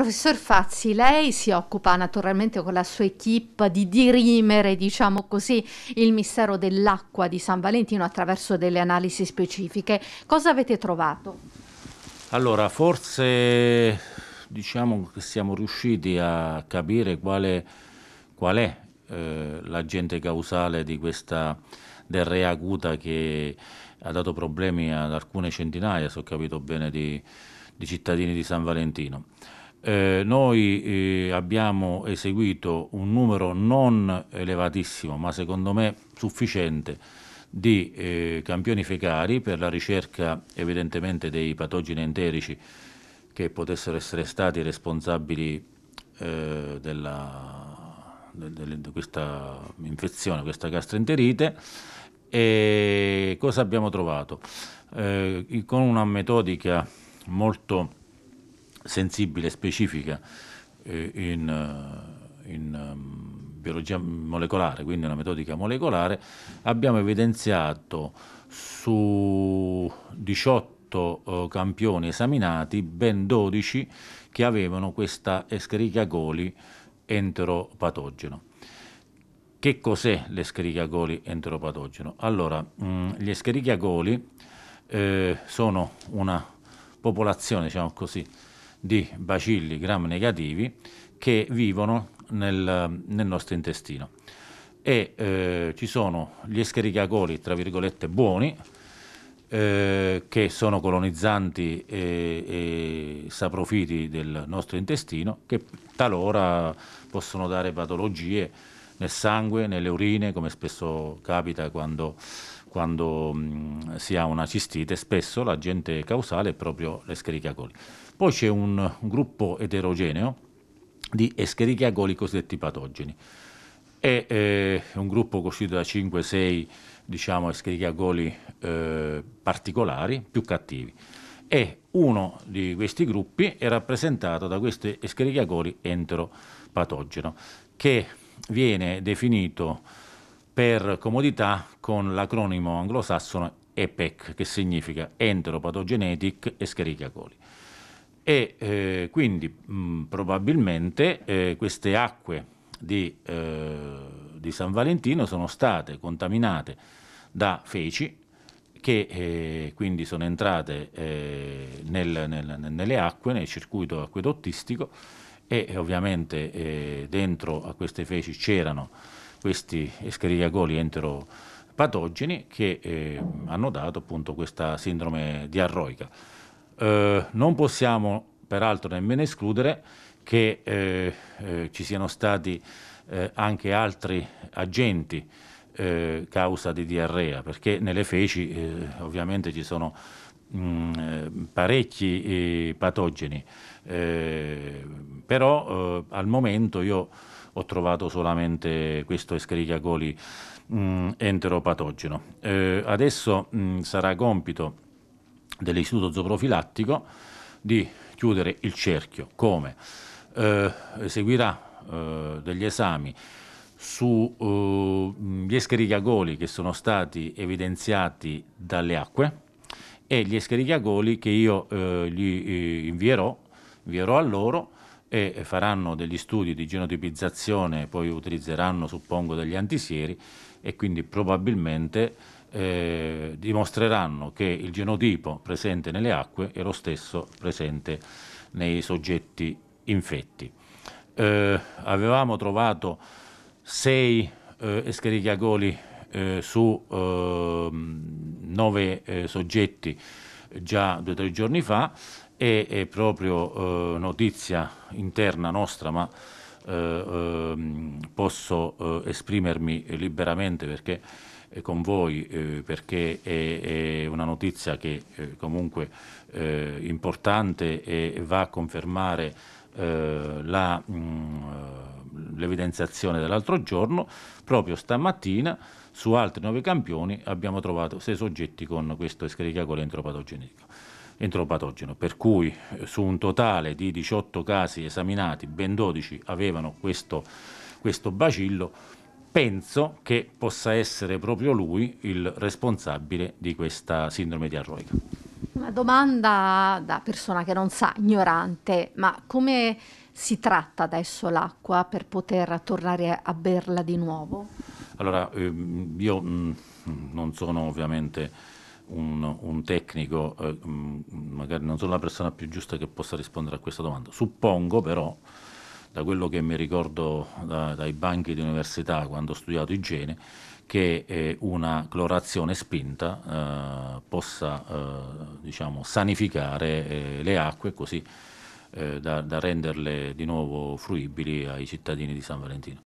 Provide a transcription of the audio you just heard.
Professor Fazzi, lei si occupa naturalmente con la sua equip di dirimere, diciamo così, il mistero dell'acqua di San Valentino attraverso delle analisi specifiche. Cosa avete trovato? Allora, forse diciamo che siamo riusciti a capire quale, qual è eh, l'agente causale di questa diarrea acuta che ha dato problemi ad alcune centinaia, se ho capito bene, di, di cittadini di San Valentino eh, noi eh, abbiamo eseguito un numero non elevatissimo, ma secondo me sufficiente, di eh, campioni fecari per la ricerca evidentemente dei patogeni enterici che potessero essere stati responsabili eh, della, de, de, de questa infezione, questa gastroenterite. E cosa abbiamo trovato? Eh, con una metodica molto sensibile specifica eh, in, eh, in um, biologia molecolare, quindi una metodica molecolare, abbiamo evidenziato su 18 eh, campioni esaminati ben 12 che avevano questa Escherichia coli enteropatogeno. Che cos'è l'Escherichia coli enteropatogeno? Allora, mh, mm, gli Escherichia coli eh, sono una popolazione, diciamo così, di bacilli gram negativi che vivono nel, nel nostro intestino. E eh, ci sono gli escherichiacoli, tra virgolette, buoni, eh, che sono colonizzanti e, e, saprofiti del nostro intestino, che talora possono dare patologie nel sangue, nelle urine, come spesso capita quando quando mh, mm, si ha una cistite, spesso l'agente causale è proprio l'escherichia coli. Poi c'è un gruppo eterogeneo di escherichia coli cosiddetti patogeni. È eh, un gruppo costituito da 5-6 diciamo, escherichia coli eh, particolari, più cattivi. E uno di questi gruppi è rappresentato da questo escherichia coli enteropatogeno, che viene definito per comodità con l'acronimo anglosassone EPEC, che significa Enteropatogenetic Escherichia coli. E eh, quindi mh, mm, probabilmente eh, queste acque di, eh, di, San Valentino sono state contaminate da feci che eh, quindi sono entrate eh, nel, nel, nelle acque, nel circuito acquedottistico e ovviamente eh, dentro a queste feci c'erano questi Escherichia coli enteropatogeni che eh, hanno dato appunto questa sindrome diarroica. Eh, non possiamo peraltro nemmeno escludere che eh, eh ci siano stati eh, anche altri agenti eh, causa di diarrea, perché nelle feci ovviamente ci sono mh, mm, parecchi patogeni, però al momento io ho trovato solamente questo Escherichia coli mh, mm, enteropatogeno. Eh, adesso mh, mm, sarà compito dell'istituto zooprofilattico di chiudere il cerchio. Come? Eh, seguirà eh, degli esami sugli eh, Escherichia coli che sono stati evidenziati dalle acque e gli Escherichia coli che io eh, gli eh, invierò, invierò a loro e faranno degli studi di genotipizzazione, poi utilizzeranno suppongo degli antisieri e quindi probabilmente eh, dimostreranno che il genotipo presente nelle acque è lo stesso presente nei soggetti infetti. Eh, avevamo trovato sei eh, escherichiacoli eh, su ehm, nove eh, soggetti già due o tre giorni fa e è proprio eh, notizia interna nostra, ma eh, ehm, posso eh, esprimermi liberamente perché eh, con voi eh, perché è, è, una notizia che eh, comunque eh, importante e va a confermare mm, l'evidenziazione dell'altro giorno. Proprio stamattina su altri nove campioni abbiamo trovato sei soggetti con questo Escherichia coli entropatogeno, per cui eh, su un totale di 18 casi esaminati ben 12 avevano questo, questo bacillo, penso che possa essere proprio lui il responsabile di questa sindrome di arroica. Una domanda da persona che non sa, ignorante, ma come si tratta adesso l'acqua per poter tornare a berla di nuovo? Allora, ehm, io mm, non sono ovviamente un, un tecnico, eh, mm, magari non sono la persona più giusta che possa rispondere a questa domanda. Suppongo però, da quello che mi ricordo da, dai banchi di università quando ho studiato igiene, che eh, una clorazione spinta eh, possa eh, diciamo, sanificare eh, le acque così eh, da, da renderle di nuovo fruibili ai cittadini di San Valentino.